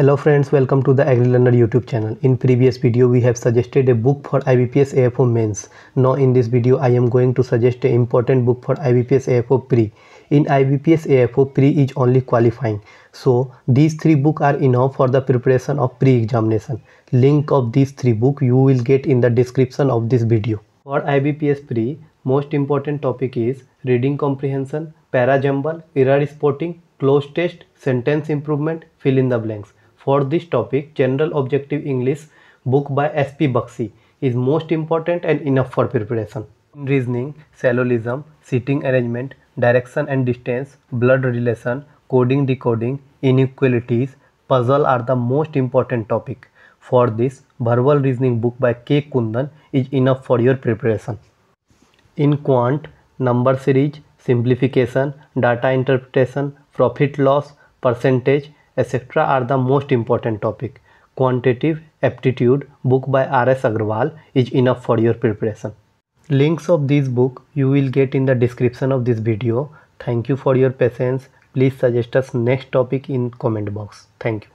Hello friends, welcome to the AgriLearner YouTube channel. In previous video, we have suggested a book for IBPS AFO mains. Now in this video, I am going to suggest an important book for IBPS AFO pre. In IBPS AFO, pre is only qualifying. So these three books are enough for the preparation of pre-examination. Link of these three books you will get in the description of this video. For IBPS pre, most important topic is reading comprehension, para jumble, error spotting, close test, sentence improvement, fill in the blanks for this topic, General Objective English book by S.P. Bakshi is most important and enough for preparation. reasoning, syllogism, seating arrangement, direction and distance, blood relation, coding decoding, inequalities, puzzle are the most important topic. For this, verbal reasoning book by K. Kundan is enough for your preparation. In quant, number series, simplification, data interpretation, profit loss, percentage, etc. are the most important topic. Quantitative Aptitude book by R.S. Agrawal is enough for your preparation. Links of this book you will get in the description of this video. Thank you for your patience. Please suggest us next topic in comment box. Thank you.